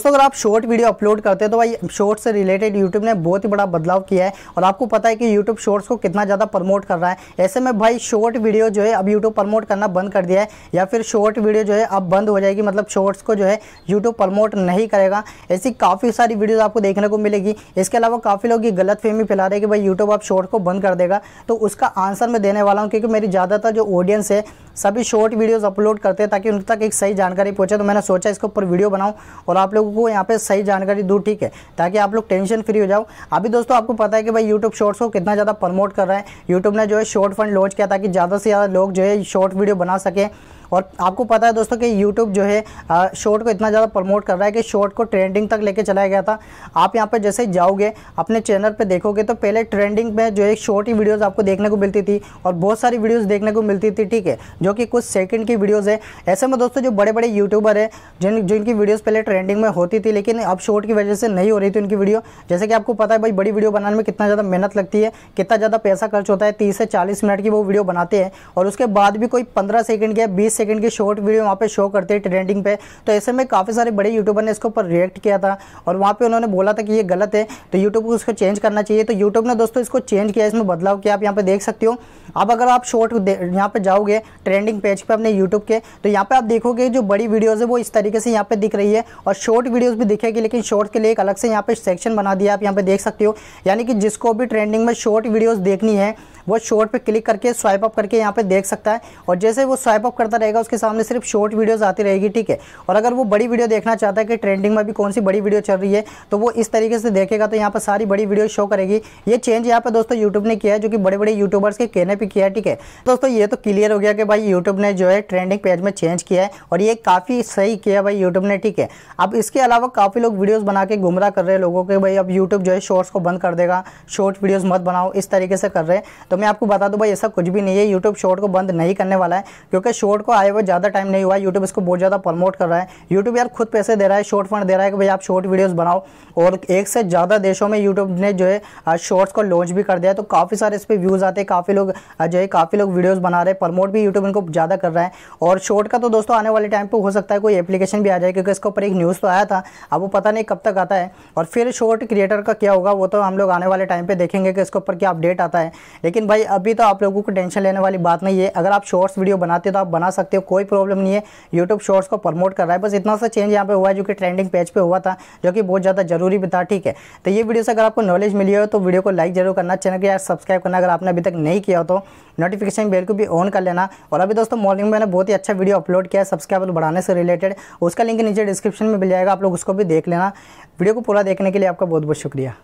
दोस्तों अगर आप शॉर्ट वीडियो अपलोड करते हैं तो भाई शॉर्ट से रिलेटेड यूट्यूब ने बहुत ही बड़ा बदलाव किया है और आपको पता है कि यूट्यूब शॉर्ट्स को कितना ज़्यादा प्रमोट कर रहा है ऐसे में भाई शॉर्ट वीडियो जो है अब यूट्यूब प्रमोट करना बंद कर दिया है या फिर शॉर्ट वीडियो जो है अब बंद हो जाएगी मतलब शॉर्ट्स को जो है यूट्यूब प्रमोट नहीं करेगा ऐसी काफ़ी सारी वीडियोज़ आपको देखने को मिलेगी इसके अलावा काफ़ी लोग ये गलत फहमी फैला रहे हैं कि भाई यूट्यूब आप शॉर्ट को बंद कर देगा तो उसका आंसर मैं देने वाला हूँ क्योंकि मेरी ज़्यादातर जो ऑडियंस है सभी शॉर्ट वीडियोज़ अपलोड करते हैं ताकि उन तक एक सही जानकारी पहुँचे तो मैंने सोचा इसके ऊपर वीडियो बनाऊँ और आप लोग लोगों को यहाँ पे सही जानकारी दूँ ठीक है ताकि आप लोग टेंशन फ्री हो जाओ अभी दोस्तों आपको पता है कि भाई यूट्यूब शॉर्ट्स को कितना ज़्यादा प्रमोट कर रहा है यूट्यूब ने जो है शॉर्ट फंड लॉन्च किया ताकि ज़्यादा से ज़्यादा लोग जो है शॉर्ट वीडियो बना सकें और आपको पता है दोस्तों कि यूट्यूब जो है शॉर्ट को इतना ज़्यादा प्रमोट कर रहा है कि शॉर्ट को ट्रेंडिंग तक लेके चलाया गया था आप यहाँ पर जैसे जाओगे अपने चैनल पर देखोगे तो पहले ट्रेंडिंग में जो है शॉर्ट ही वीडियोज़ आपको देखने को मिलती थी और बहुत सारी वीडियोज़ देखने को मिलती थी ठीक है जो कि कुछ सेकेंड की वीडियोज़ है ऐसे में दोस्तों जो बड़े बड़े यूट्यूबर है जिन जिनकी वीडियोज़ पहले ट्रेंडिंग में होती थी लेकिन अब शॉर्ट की वजह से नहीं हो रही थी उनकी वीडियो जैसे कि आपको पता है भाई बड़ी वीडियो बनाने में कितना ज़्यादा मेहनत लगती है कितना ज़्यादा पैसा खर्च होता है तीस से चालीस मिनट की वो वीडियो बनाते हैं और उसके बाद भी कोई पंद्रह सेकेंड या बीस सेकंड की शॉर्ट वीडियो वहाँ पे शो करते हैं ट्रेंडिंग पे तो ऐसे में काफ़ी सारे बड़े यूट्यूबर ने इसके ऊपर रिएक्ट किया था और वहाँ पे उन्होंने बोला था कि ये गलत है तो यूट्यूब को इसको चेंज करना चाहिए तो यूट्यूब ने दोस्तों इसको चेंज किया इसमें बदलाव किया आप यहाँ पर देख सकते हो अब अगर आप शॉर्ट यहाँ पर जाओगे ट्रेंडिंग पेज पर अपने यूट्यूब के तो यहाँ पर आप देखोगे जो बड़ी वीडियोज़ है वो इस तरीके से यहाँ पर दिख रही है और शॉर्ट वीडियोज़ भी दिखेगी लेकिन शॉर्ट के लिए एक अलग से यहाँ पर सेक्शन बना दिया आप यहाँ पर देख सकते हो यानी कि जिसको भी ट्रेंडिंग में शॉर्ट वीडियोज़ देखनी है वो शॉर्ट पे क्लिक करके स्वाइप अप करके यहाँ पे देख सकता है और जैसे वो स्वाइप अप करता रहेगा उसके सामने सिर्फ शॉर्ट वीडियोज़ आती रहेगी ठीक है और अगर वो बड़ी वीडियो देखना चाहता है कि ट्रेंडिंग में भी कौन सी बड़ी वीडियो चल रही है तो वो इस तरीके से देखेगा तो यहाँ पर सारी बड़ी वीडियो शो करेगी ये चेंज यहाँ पर दोस्तों यूट्यूब ने किया है जो कि बड़े बड़े यूट्यूबर्स के कहने पर किया है ठीक है दोस्तों ये तो क्लियर हो गया कि भाई यूट्यूब ने जो है ट्रेंडिंग पेज में चेंज किया है और ये काफ़ी सही किया भाई यूट्यूब ने ठीक है अब इसके अलावा काफ़ी लोग वीडियोज़ बना के गुमराह कर रहे हैं लोगों के भाई अब यूट्यूब जो है शॉर्ट्स को बंद कर देगा शॉर्ट वीडियोज़ मत बनाओ इस तरीके से कर रहे हैं तो तो मैं आपको बता दूं भाई ऐसा कुछ भी नहीं है यूट्यूब शॉर्ट को बंद नहीं करने वाला है क्योंकि शॉर्ट को आए हुए ज़्यादा टाइम नहीं हुआ है यूट्यूब इसको बहुत ज़्यादा प्रमोट कर रहा है यूट्यूब यार खुद पैसे दे रहा है शॉर्ट फंड दे रहा है कि भाई आप शॉर्ट वीडियोज़ बनाओ और एक से ज़्यादा देशों में यूट्यूब ने जो है शॉर्ट्स को लॉन्च भी कर दिया है तो काफ़ी सारे इस पर व्यूज़ आते हैं काफ़ी लोग जो है काफ़ी लोग वीडियोज़ बना रहे हैं प्रमोट भी यूट्यूब इनको ज़्यादा कर रहा है और शॉर्ट का तो दोस्तों आने वाले टाइम पर हो सकता है कोई एप्लीकेशन भी आ जाए क्योंकि इसके ऊपर एक न्यूज़ तो आया था अब वो पता नहीं कब तक आता है और फिर शॉर्ट क्रिएटर का क्या होगा वो तो हम लोग आने वाले टाइम पर देखेंगे कि इसके ऊपर क्या अपडेट आता है लेकिन लेकिन भाई अभी तो आप लोगों को टेंशन लेने वाली बात नहीं है अगर आप शॉर्ट्स वीडियो बनाते हो तो आप बना सकते हो कोई प्रॉब्लम नहीं है यूट्यूब शॉर्ट्स को प्रमोट कर रहा है बस इतना सा चेंज यहाँ पे हुआ है जो कि ट्रेंडिंग पेज पे हुआ था जो कि बहुत ज़्यादा जरूरी भी था ठीक है तो ये वीडियो से अगर आपको नॉलेज मिली हो तो वीडियो को लाइक जरूर करना चैनल को यार सब्सक्राइब करना अगर आपने अभी तक नहीं किया तो नोटिफिकेशन बेल को भी ऑन कर लेना और अभी दोस्तों मॉर्निंग में मैंने बहुत ही अच्छा वीडियो अपलोड किया है सब्सक्राइबर बढ़ाने से रिलेटेड उसका लिंक नीचे डिस्क्रिप्शन में मिल जाएगा आप लोग उसको भी देख लेना वीडियो को पूरा देखने के लिए आपका बहुत बहुत शुक्रिया